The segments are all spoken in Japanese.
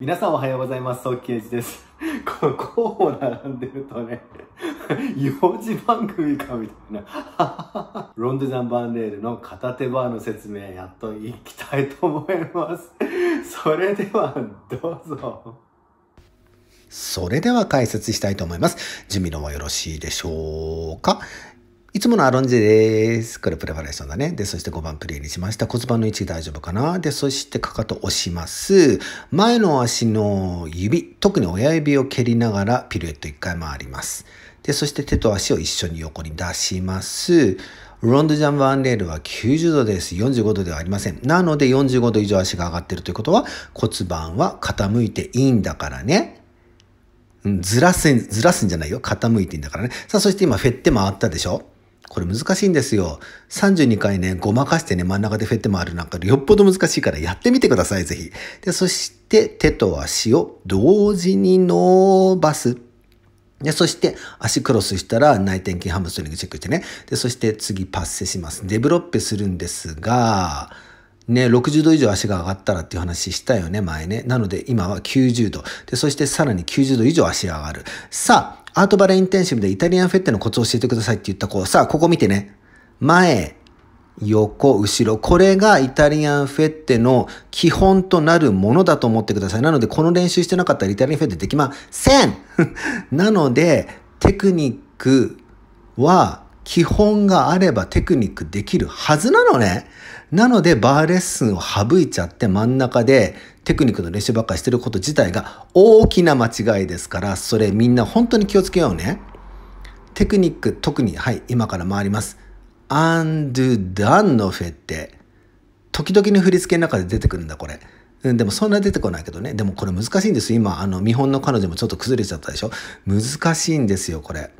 皆さんおはようございます。早いじです。この候補並んでるとね、幼児番組かみたいな。ロンドジャンバンレールの片手バーの説明やっといきたいと思います。それではどうぞ。それでは解説したいと思います。準備の方よろしいでしょうかいつものアロンジェです。これプレパレーションだね。で、そして5番プレイにしました。骨盤の位置大丈夫かなで、そしてかかと押します。前の足の指、特に親指を蹴りながらピルエット1回回ります。で、そして手と足を一緒に横に出します。ロンドジャンバーンレールは90度です。45度ではありません。なので45度以上足が上がってるということは骨盤は傾いていいんだからね。ずらすん、ずらすんじゃないよ。傾いていいんだからね。さあ、そして今、フェって回ったでしょこれ難しいんですよ。32回ね、ごまかしてね、真ん中でフェって回るなんかよっぽど難しいからやってみてください、ぜひ。で、そして手と足を同時に伸ばす。で、そして足クロスしたら内転筋ハムストリングチェックしてね。で、そして次パッセします。デブロッペするんですが、ね、60度以上足が上がったらっていう話したよね、前ね。なので今は90度。で、そしてさらに90度以上足が上がる。さあ、アートバレインテンシブでイタリアンフェッテのコツを教えてくださいって言った子、さあ、ここ見てね。前、横、後ろ。これがイタリアンフェッテの基本となるものだと思ってください。なので、この練習してなかったらイタリアンフェッテできません なので、テクニックは、基本があればテクニックできるはずなのね。なのでバーレッスンを省いちゃって真ん中でテクニックの練習ばっかりしてること自体が大きな間違いですから、それみんな本当に気をつけようね。テクニック特に、はい、今から回ります。アンドゥ・ダンのフェって、時々の振り付けの中で出てくるんだ、これ。うん、でもそんな出てこないけどね。でもこれ難しいんです今、あの、見本の彼女もちょっと崩れちゃったでしょ難しいんですよ、これ。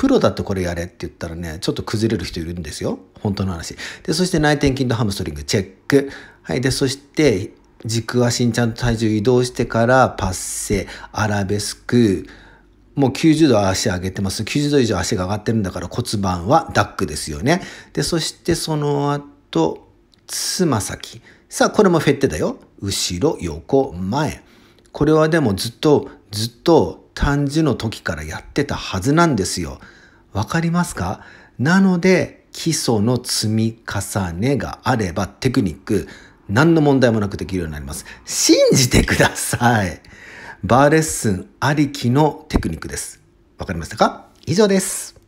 プロだとこれやれって言ったらね、ちょっと崩れる人いるんですよ。本当の話。で、そして内転筋とハムストリングチェック。はい。で、そして、軸足にちゃんと体重移動してからパッセ、アラベスク、もう90度足上げてます。90度以上足が上がってるんだから骨盤はダックですよね。で、そしてその後、つま先。さあ、これもフェッテだよ。後ろ、横、前。これはでもずっと、ずっと30の時からやってたはずなんですよ。わかりますかなので、基礎の積み重ねがあればテクニック、何の問題もなくできるようになります。信じてください。バーレッスンありきのテクニックです。わかりましたか以上です。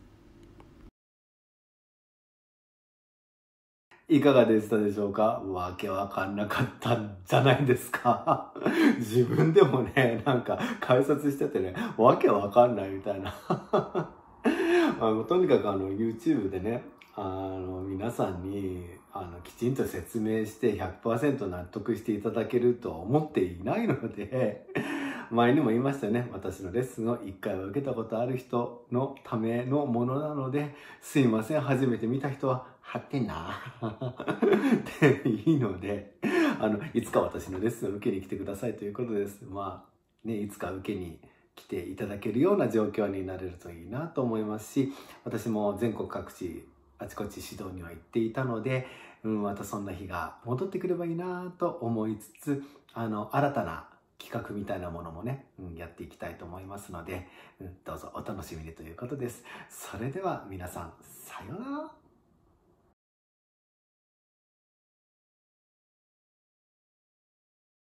いかがでしたでしょうかわけわかんなかったんじゃないですか自分でもね、なんか解説しててね、わけわかんないみたいなあとにかくあの YouTube でね、あの皆さんにあのきちんと説明して100%納得していただけるとは思っていないので前にも言いましたよね。私のレッスンを1回は受けたことある人のためのものなので、すいません。初めて見た人は、はてなで いいので、あの、いつか私のレッスンを受けに来てくださいということです。まあ、ね、いつか受けに来ていただけるような状況になれるといいなと思いますし、私も全国各地、あちこち指導には行っていたので、うん、またそんな日が戻ってくればいいなと思いつつ、あの、新たな企画みたいなものもね、うん、やっていきたいと思いますので、うん、どうぞお楽しみにということです。それでは皆さん、さようなら。